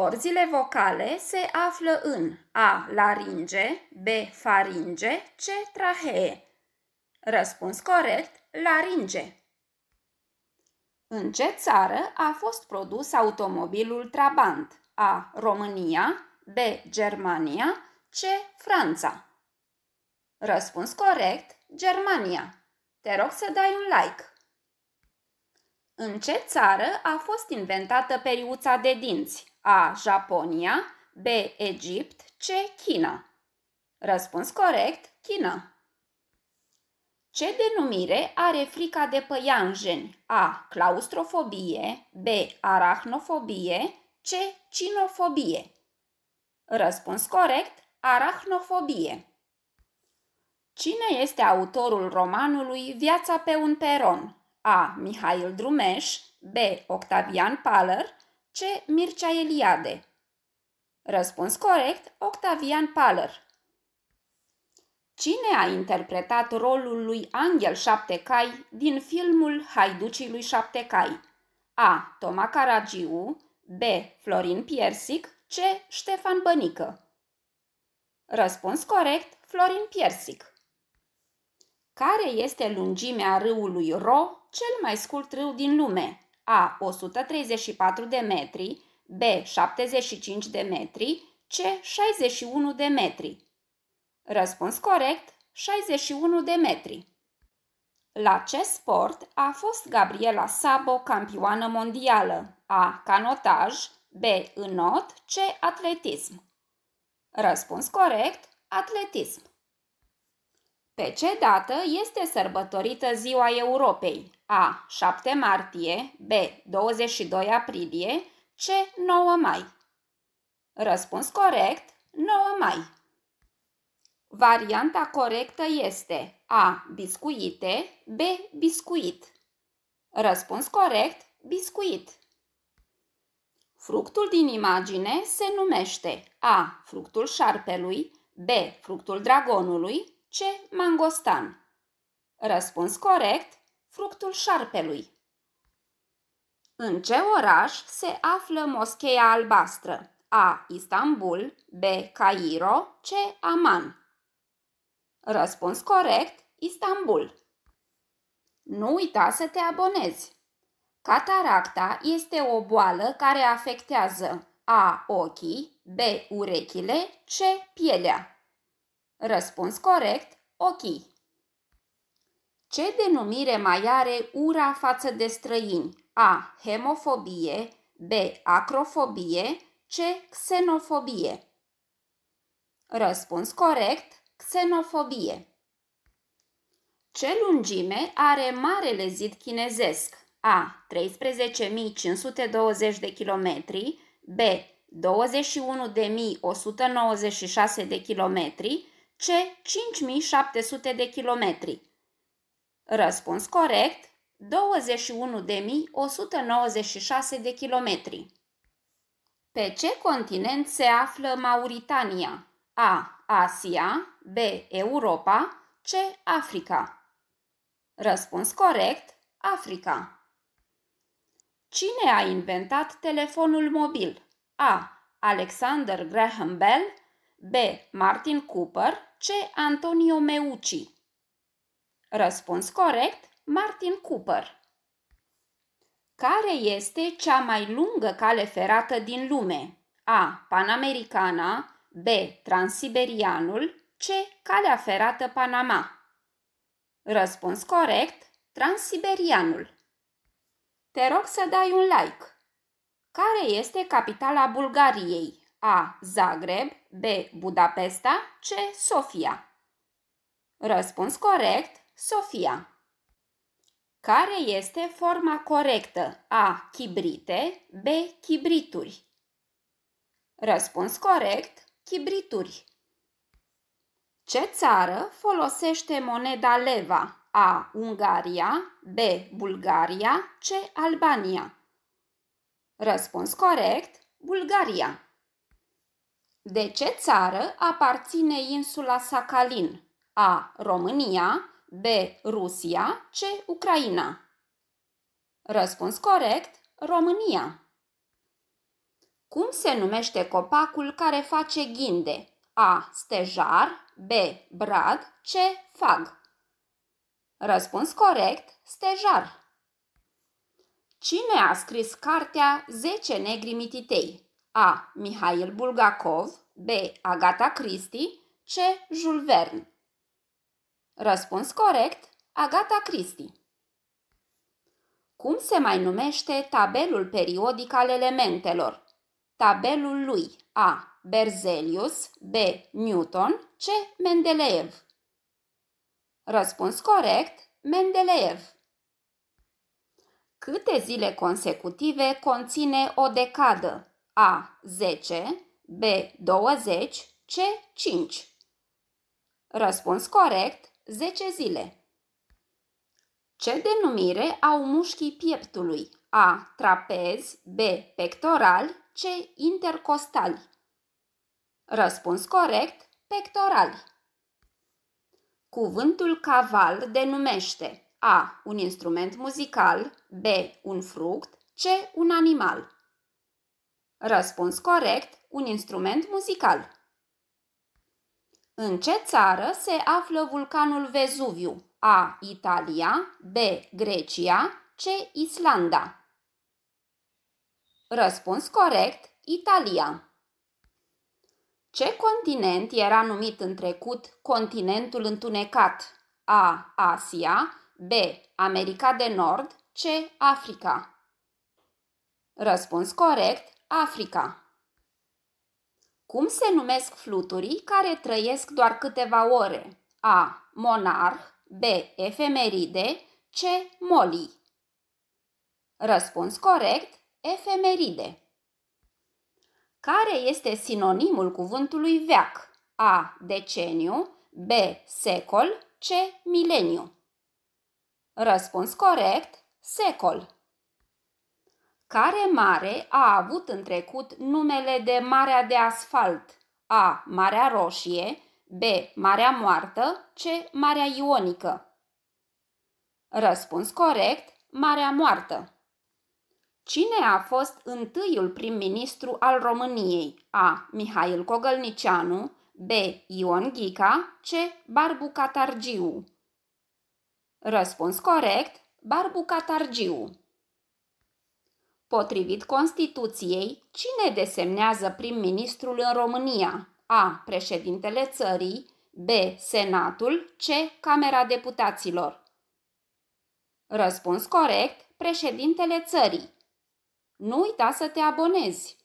Corzile vocale se află în A. Laringe, B. Faringe, C. Trahee. Răspuns corect, laringe. În ce țară a fost produs automobilul Trabant? A. România, B. Germania, C. Franța. Răspuns corect, Germania. Te rog să dai un like. În ce țară a fost inventată periuța de dinți? A. Japonia, B. Egipt, C. China. Răspuns corect, China. Ce denumire are frica de păianjeni? A. Claustrofobie, B. Arachnofobie, C. Cinofobie. Răspuns corect, arachnofobie. Cine este autorul romanului Viața pe un peron? A. Mihail Drumeș B. Octavian Paller C. Mircea Eliade Răspuns corect, Octavian Paller. Cine a interpretat rolul lui Angel Șaptecai din filmul Haiducii lui Șaptecai? A. Toma Caragiu B. Florin Piersic C. Ștefan Bănică Răspuns corect, Florin Piersic care este lungimea râului Ro, cel mai scurt râu din lume, A 134 de metri, B 75 de metri, C 61 de metri. Răspuns corect, 61 de metri. La ce sport a fost Gabriela Sabo campioană mondială? A. Canotaj, B. Înot, C. Atletism. Răspuns corect, atletism. Pe ce dată este sărbătorită Ziua Europei? A. 7 martie, B. 22 aprilie, C. 9 mai. Răspuns corect, 9 mai. Varianta corectă este A. Biscuite, B. Biscuit. Răspuns corect, biscuit. Fructul din imagine se numește A. Fructul șarpelui, B. Fructul dragonului, ce mangostan? Răspuns corect, fructul șarpelui. În ce oraș se află moscheea albastră? A. Istanbul, B. Cairo, C. Aman. Răspuns corect, Istanbul. Nu uita să te abonezi. Cataracta este o boală care afectează A. ochii, B. urechile, C. pielea. Răspuns corect, ochii. Ce denumire mai are ura față de străini? A. Hemofobie B. Acrofobie C. Xenofobie Răspuns corect, xenofobie. Ce lungime are Marele Zid Chinezesc? A. 13.520 de kilometri B. 21.196 de kilometri ce 5700 de kilometri. Răspuns corect, 21.196 de kilometri. Pe ce continent se află Mauritania? A. Asia B. Europa C. Africa Răspuns corect, Africa Cine a inventat telefonul mobil? A. Alexander Graham Bell B. Martin Cooper C. Antonio Meucci. Răspuns corect, Martin Cooper. Care este cea mai lungă cale ferată din lume? A. Panamericana B. Transiberianul C. Calea ferată Panama Răspuns corect, Transiberianul. Te rog să dai un like. Care este capitala Bulgariei? A. Zagreb B. Budapesta C. Sofia Răspuns corect, Sofia. Care este forma corectă? A. Chibrite B. Chibrituri Răspuns corect, chibrituri. Ce țară folosește moneda leva? A. Ungaria B. Bulgaria C. Albania Răspuns corect, Bulgaria. De ce țară aparține insula Sakhalin? A. România B. Rusia C. Ucraina Răspuns corect, România. Cum se numește copacul care face ghinde? A. Stejar B. Brad C. Fag Răspuns corect, stejar. Cine a scris cartea 10 negri mititei? A. Mihail Bulgakov B. Agata Christie C. Jules Verne Răspuns corect, Agata Christie Cum se mai numește tabelul periodic al elementelor? Tabelul lui A. Berzelius B. Newton C. Mendeleev Răspuns corect, Mendeleev Câte zile consecutive conține o decadă? A 10, B 20, C 5. Răspuns corect, 10 zile. Ce denumire au mușchii pieptului? A. Trapez, B. Pectoral, C. Intercostali. Răspuns corect, pectorali. Cuvântul caval denumește A. Un instrument muzical B. Un fruct C. Un animal Răspuns corect, un instrument muzical. În ce țară se află vulcanul Vezuviu? A. Italia, B. Grecia, C. Islanda. Răspuns corect, Italia. Ce continent era numit în trecut continentul întunecat? A. Asia, B. America de Nord, C. Africa. Răspuns corect, Africa Cum se numesc fluturii care trăiesc doar câteva ore? A. Monarh B. Efemeride C. Moli Răspuns corect, efemeride. Care este sinonimul cuvântului veac? A. Deceniu B. Secol C. Mileniu Răspuns corect, secol care mare a avut în trecut numele de Marea de Asfalt, A. Marea Roșie, B. Marea Moartă, C. Marea Ionică. Răspuns corect, Marea Moartă. Cine a fost întâiul prim-ministru al României? A. Mihail Cogălnicianu, B. Ion Ghica, C. Barbu Catargiu. Răspuns corect, Barbu Catargiu. Potrivit Constituției, cine desemnează prim-ministrul în România? A. Președintele țării, B. Senatul, C. Camera Deputaților. Răspuns corect, președintele țării. Nu uita să te abonezi!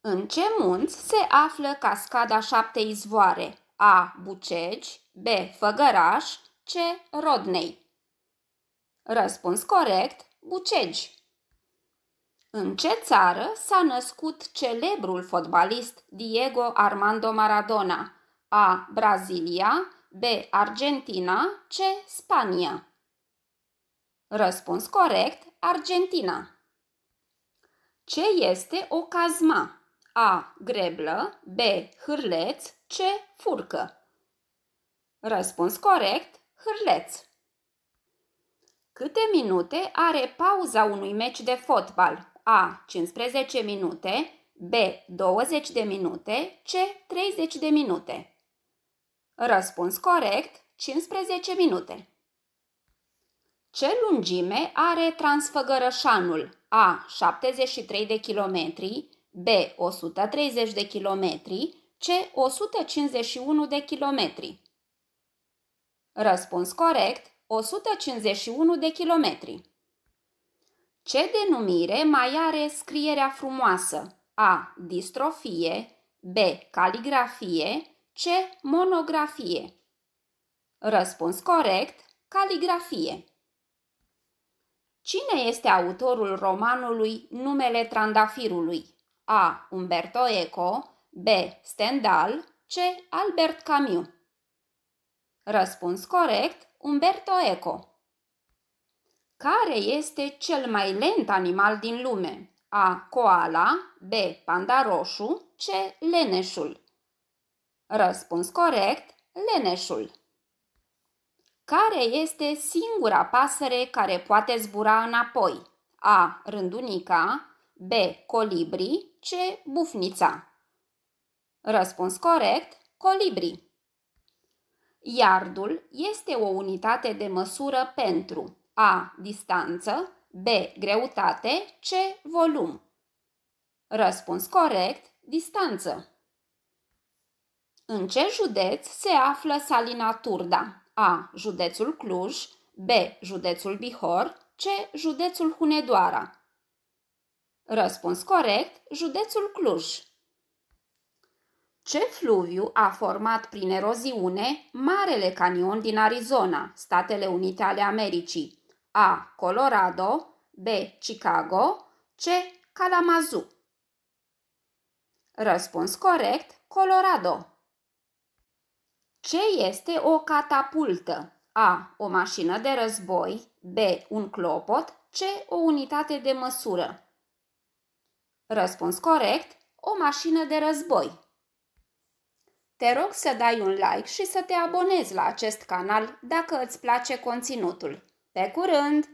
În ce munți se află cascada șapte izvoare? A. Bucegi, B. Făgăraș, C. Rodnei. Răspuns corect, Bucegi. În ce țară s-a născut celebrul fotbalist Diego Armando Maradona? A. Brazilia, B. Argentina, C. Spania. Răspuns corect, Argentina. Ce este o cazma? A. Greblă, B. Hârleț, C. Furcă. Răspuns corect, hârleț. Câte minute are pauza unui meci de fotbal? A. 15 minute, B. 20 de minute, C. 30 de minute. Răspuns corect, 15 minute. Ce lungime are Transfăgărășanul? A. 73 de kilometri, B. 130 de kilometri, C. 151 de kilometri. Răspuns corect, 151 de kilometri. Ce denumire mai are scrierea frumoasă? A. Distrofie B. Caligrafie C. Monografie Răspuns corect, caligrafie. Cine este autorul romanului Numele Trandafirului? A. Umberto Eco B. Stendhal C. Albert Camus Răspuns corect, Umberto Eco. Care este cel mai lent animal din lume? A. Koala B. Panda roșu C. Leneșul Răspuns corect, leneșul. Care este singura pasăre care poate zbura înapoi? A. Rândunica B. Colibri C. Bufnița Răspuns corect, colibri. Iardul este o unitate de măsură pentru a. Distanță B. Greutate C. Volum Răspuns corect, distanță. În ce județ se află Salina Turda? A. Județul Cluj B. Județul Bihor C. Județul Hunedoara Răspuns corect, județul Cluj. Ce fluviu a format prin eroziune Marele Canion din Arizona, Statele Unite ale Americii? A. Colorado B. Chicago C. Kalamazoo Răspuns corect, Colorado. Ce este o catapultă? A. O mașină de război. B. Un clopot. C. O unitate de măsură. Răspuns corect, o mașină de război. Te rog să dai un like și să te abonezi la acest canal dacă îți place conținutul. Pe curând!